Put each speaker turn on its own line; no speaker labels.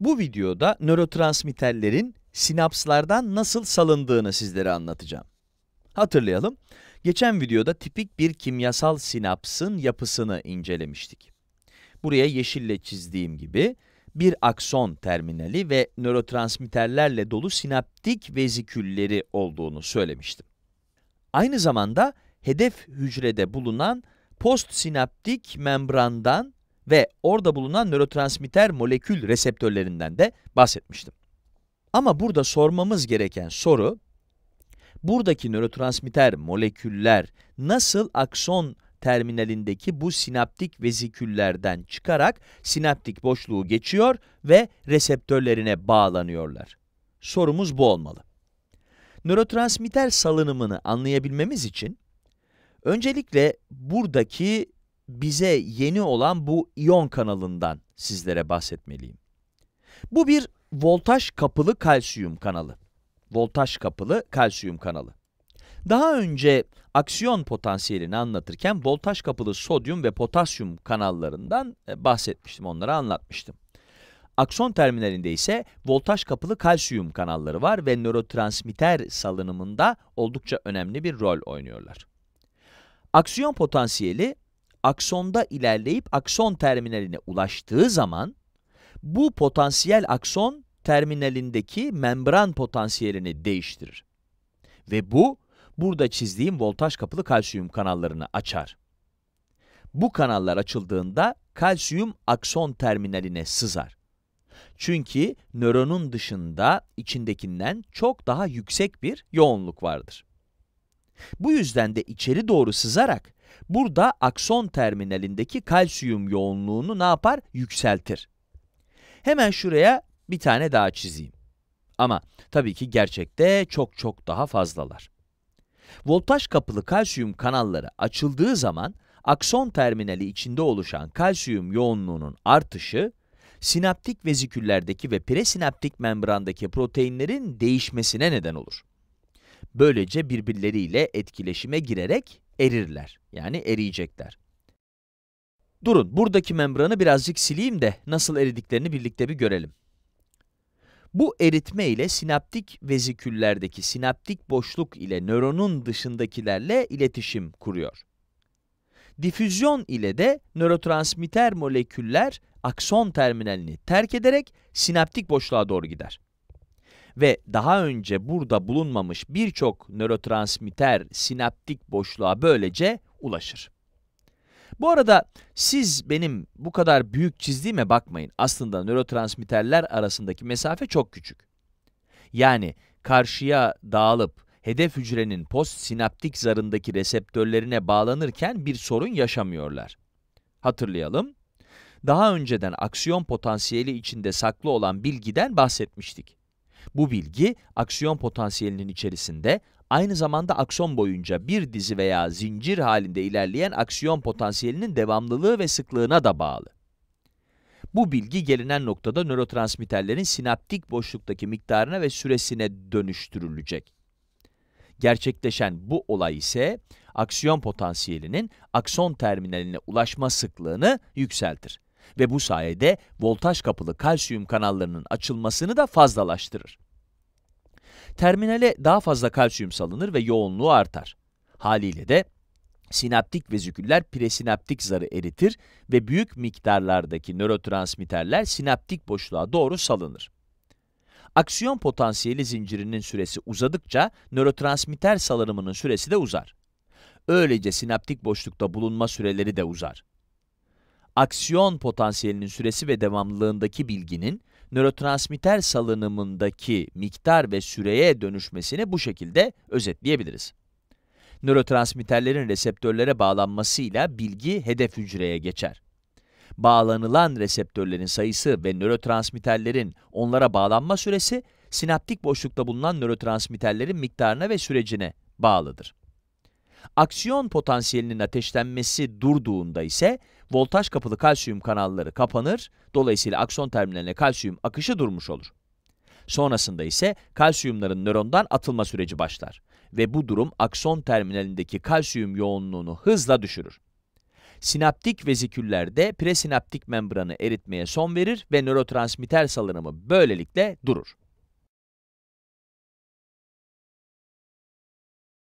Bu videoda nörotransmitterlerin sinapslardan nasıl salındığını sizlere anlatacağım. Hatırlayalım, geçen videoda tipik bir kimyasal sinapsın yapısını incelemiştik. Buraya yeşille çizdiğim gibi, bir akson terminali ve nörotransmitterlerle dolu sinaptik vezikülleri olduğunu söylemiştim. Aynı zamanda hedef hücrede bulunan postsinaptik membrandan ve orada bulunan nörotransmitter molekül reseptörlerinden de bahsetmiştim. Ama burada sormamız gereken soru, buradaki nörotransmitter moleküller nasıl akson terminalindeki bu sinaptik veziküllerden çıkarak sinaptik boşluğu geçiyor ve reseptörlerine bağlanıyorlar? Sorumuz bu olmalı. Nörotransmitter salınımını anlayabilmemiz için öncelikle buradaki bize yeni olan bu iyon kanalından sizlere bahsetmeliyim. Bu bir voltaj kapılı kalsiyum kanalı. Voltaj kapılı kalsiyum kanalı. Daha önce aksiyon potansiyelini anlatırken voltaj kapılı sodyum ve potasyum kanallarından e, bahsetmiştim, onları anlatmıştım. Akson terminalinde ise voltaj kapılı kalsiyum kanalları var ve nörotransmitter salınımında oldukça önemli bir rol oynuyorlar. Aksiyon potansiyeli aksonda ilerleyip akson terminaline ulaştığı zaman bu potansiyel akson terminalindeki membran potansiyelini değiştirir. Ve bu, burada çizdiğim voltaj kapılı kalsiyum kanallarını açar. Bu kanallar açıldığında kalsiyum akson terminaline sızar. Çünkü nöronun dışında içindekinden çok daha yüksek bir yoğunluk vardır. Bu yüzden de içeri doğru sızarak Burada akson terminalindeki kalsiyum yoğunluğunu ne yapar? Yükseltir. Hemen şuraya bir tane daha çizeyim. Ama tabii ki gerçekte çok çok daha fazlalar. Voltaj kapılı kalsiyum kanalları açıldığı zaman akson terminali içinde oluşan kalsiyum yoğunluğunun artışı, sinaptik veziküllerdeki ve presinaptik membrandaki proteinlerin değişmesine neden olur. Böylece birbirleriyle etkileşime girerek erirler. Yani eriyecekler. Durun, buradaki membranı birazcık sileyim de nasıl eridiklerini birlikte bir görelim. Bu eritme ile sinaptik veziküllerdeki sinaptik boşluk ile nöronun dışındakilerle iletişim kuruyor. Difüzyon ile de nörotransmitter moleküller akson terminalini terk ederek sinaptik boşluğa doğru gider ve daha önce burada bulunmamış birçok nörotransmitter sinaptik boşluğa böylece ulaşır. Bu arada siz benim bu kadar büyük çizdiğime bakmayın. Aslında nörotransmitterler arasındaki mesafe çok küçük. Yani karşıya dağılıp hedef hücrenin postsinaptik zarındaki reseptörlerine bağlanırken bir sorun yaşamıyorlar. Hatırlayalım. Daha önceden aksiyon potansiyeli içinde saklı olan bilgiden bahsetmiştik. Bu bilgi aksiyon potansiyelinin içerisinde aynı zamanda aksiyon boyunca bir dizi veya zincir halinde ilerleyen aksiyon potansiyelinin devamlılığı ve sıklığına da bağlı. Bu bilgi gelinen noktada nörotransmitterlerin sinaptik boşluktaki miktarına ve süresine dönüştürülecek. Gerçekleşen bu olay ise aksiyon potansiyelinin akson terminaline ulaşma sıklığını yükseltir ve bu sayede voltaj kapılı kalsiyum kanallarının açılmasını da fazlalaştırır. Terminale daha fazla kalsiyum salınır ve yoğunluğu artar. Haliyle de sinaptik veziküller presinaptik zarı eritir ve büyük miktarlardaki nörotransmitterler sinaptik boşluğa doğru salınır. Aksiyon potansiyeli zincirinin süresi uzadıkça nörotransmitter salınımının süresi de uzar. Öylece sinaptik boşlukta bulunma süreleri de uzar aksiyon potansiyelinin süresi ve devamlılığındaki bilginin nörotransmitter salınımındaki miktar ve süreye dönüşmesini bu şekilde özetleyebiliriz. Nörotransmitterlerin reseptörlere bağlanmasıyla bilgi hedef hücreye geçer. Bağlanılan reseptörlerin sayısı ve nörotransmitterlerin onlara bağlanma süresi, sinaptik boşlukta bulunan nörotransmitterlerin miktarına ve sürecine bağlıdır. Aksiyon potansiyelinin ateşlenmesi durduğunda ise voltaj kapılı kalsiyum kanalları kapanır, dolayısıyla aksiyon terminaline kalsiyum akışı durmuş olur. Sonrasında ise kalsiyumların nörondan atılma süreci başlar ve bu durum aksiyon terminalindeki kalsiyum yoğunluğunu hızla düşürür. Sinaptik veziküllerde presinaptik membranı eritmeye son verir ve nörotransmitter salınımı böylelikle durur.